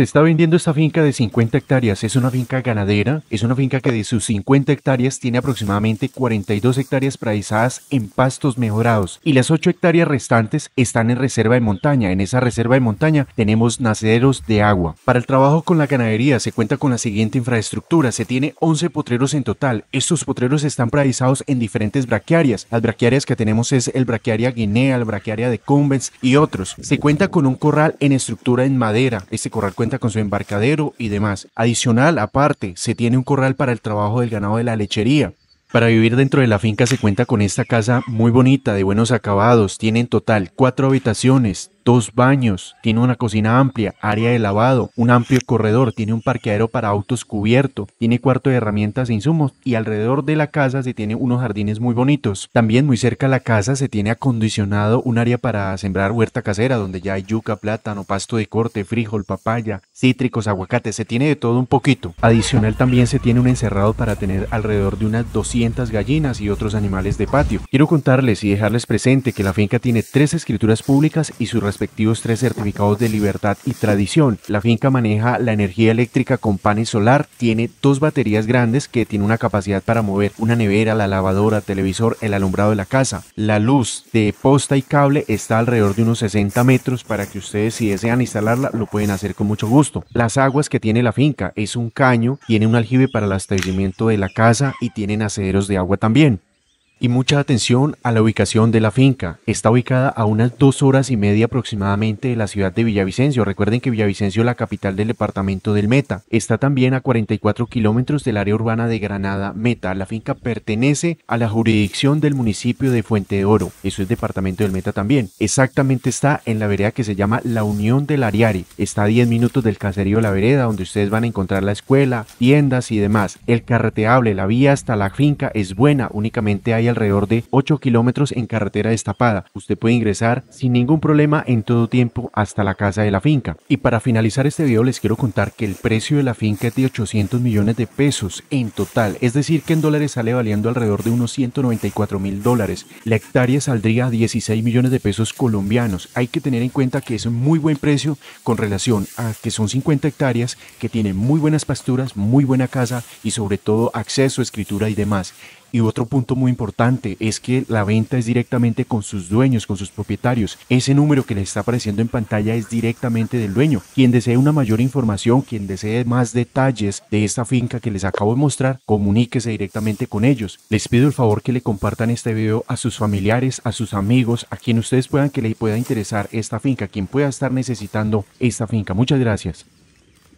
Se está vendiendo esta finca de 50 hectáreas. Es una finca ganadera. Es una finca que de sus 50 hectáreas tiene aproximadamente 42 hectáreas praizadas en pastos mejorados. Y las 8 hectáreas restantes están en reserva de montaña. En esa reserva de montaña tenemos naceros de agua. Para el trabajo con la ganadería se cuenta con la siguiente infraestructura. Se tiene 11 potreros en total. Estos potreros están praizados en diferentes braquiarias. Las braquiarias que tenemos es el braquiaria guinea, el braquiaria de Cumbens y otros. Se cuenta con un corral en estructura en madera. Este corral cuenta con su embarcadero y demás. Adicional, aparte, se tiene un corral para el trabajo del ganado de la lechería. Para vivir dentro de la finca se cuenta con esta casa muy bonita, de buenos acabados. Tiene en total cuatro habitaciones, dos baños, tiene una cocina amplia, área de lavado, un amplio corredor, tiene un parqueadero para autos cubierto, tiene cuarto de herramientas e insumos y alrededor de la casa se tiene unos jardines muy bonitos. También muy cerca a la casa se tiene acondicionado un área para sembrar huerta casera donde ya hay yuca, plátano, pasto de corte, frijol, papaya, cítricos, aguacates, se tiene de todo un poquito. Adicional también se tiene un encerrado para tener alrededor de unas 200 gallinas y otros animales de patio. Quiero contarles y dejarles presente que la finca tiene tres escrituras públicas y su respectivos tres certificados de libertad y tradición. La finca maneja la energía eléctrica con panes solar, tiene dos baterías grandes que tiene una capacidad para mover una nevera, la lavadora, televisor, el alumbrado de la casa. La luz de posta y cable está alrededor de unos 60 metros para que ustedes si desean instalarla lo pueden hacer con mucho gusto. Las aguas que tiene la finca es un caño, tiene un aljibe para el abastecimiento de la casa y tienen aceros de agua también. Y mucha atención a la ubicación de la finca. Está ubicada a unas dos horas y media aproximadamente de la ciudad de Villavicencio. Recuerden que Villavicencio es la capital del departamento del Meta. Está también a 44 kilómetros del área urbana de Granada Meta. La finca pertenece a la jurisdicción del municipio de Fuente de Oro. Eso es departamento del Meta también. Exactamente está en la vereda que se llama La Unión del Ariari. Está a 10 minutos del caserío La Vereda, donde ustedes van a encontrar la escuela, tiendas y demás. El carreteable, la vía hasta la finca es buena. Únicamente hay alrededor de 8 kilómetros en carretera destapada. Usted puede ingresar sin ningún problema en todo tiempo hasta la casa de la finca. Y para finalizar este video les quiero contar que el precio de la finca es de 800 millones de pesos en total, es decir que en dólares sale valiendo alrededor de unos 194 mil dólares. La hectárea saldría a 16 millones de pesos colombianos. Hay que tener en cuenta que es un muy buen precio con relación a que son 50 hectáreas que tienen muy buenas pasturas, muy buena casa y sobre todo acceso, escritura y demás. Y otro punto muy importante es que la venta es directamente con sus dueños, con sus propietarios. Ese número que les está apareciendo en pantalla es directamente del dueño. Quien desee una mayor información, quien desee más detalles de esta finca que les acabo de mostrar, comuníquese directamente con ellos. Les pido el favor que le compartan este video a sus familiares, a sus amigos, a quien ustedes puedan que le pueda interesar esta finca, quien pueda estar necesitando esta finca. Muchas gracias.